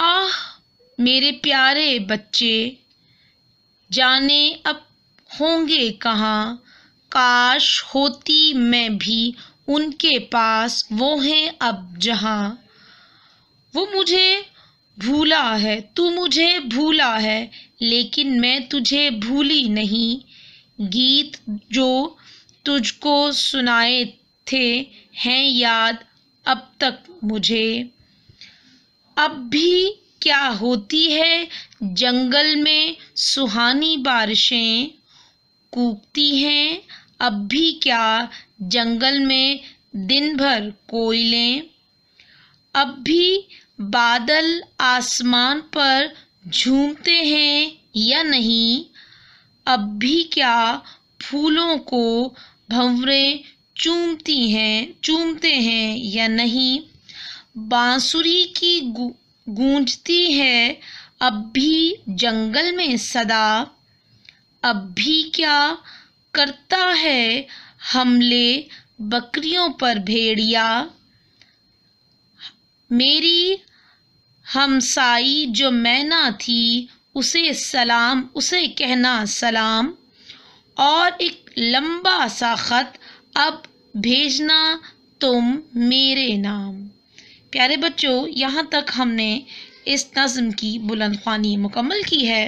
आह मेरे प्यारे बच्चे जाने अब होंगे कहाँ काश होती मैं भी उनके पास वो हैं अब जहाँ वो मुझे भूला है तू मुझे भूला है लेकिन मैं तुझे भूली नहीं गीत जो तुझको सुनाए थे हैं याद अब तक मुझे अब भी क्या होती है जंगल में सुहानी बारिशें कूकती हैं अब भी क्या जंगल में दिन भर कोयले अब भी बादल आसमान पर झूमते हैं या नहीं अब भी क्या फूलों को भंवरे चूमती हैं चूमते हैं या नहीं बांसुरी की गूंजती है अब भी जंगल में सदा अब भी क्या करता है हमले बकरियों पर भेड़िया मेरी हमसाई जो मैना थी उसे सलाम उसे कहना सलाम और एक लंबा सा ख़त अब भेजना तुम मेरे नाम प्यारे बच्चों यहाँ तक हमने इस नज़म की बुलंद ख़ानी मुकम्मल की है